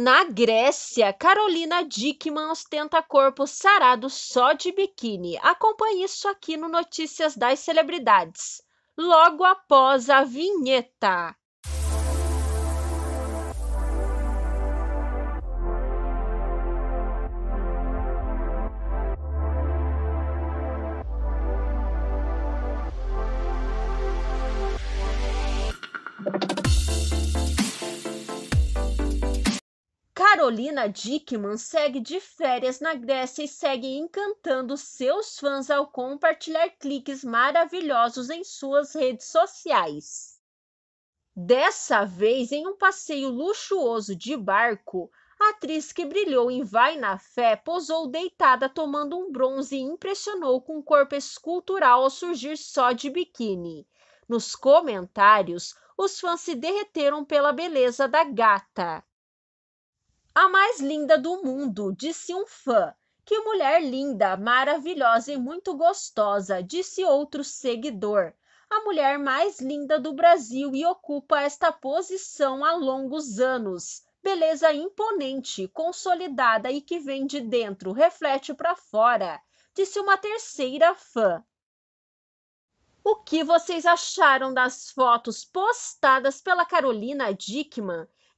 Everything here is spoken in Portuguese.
Na Grécia, Carolina Dickman ostenta corpo sarado só de biquíni. Acompanhe isso aqui no Notícias das Celebridades, logo após a vinheta. Carolina Dickman segue de férias na Grécia e segue encantando seus fãs ao compartilhar cliques maravilhosos em suas redes sociais. Dessa vez, em um passeio luxuoso de barco, a atriz que brilhou em Vai na Fé posou deitada tomando um bronze e impressionou com um corpo escultural ao surgir só de biquíni. Nos comentários, os fãs se derreteram pela beleza da gata. A mais linda do mundo, disse um fã. Que mulher linda, maravilhosa e muito gostosa, disse outro seguidor. A mulher mais linda do Brasil e ocupa esta posição há longos anos. Beleza imponente, consolidada e que vem de dentro, reflete para fora, disse uma terceira fã. O que vocês acharam das fotos postadas pela Carolina Dickman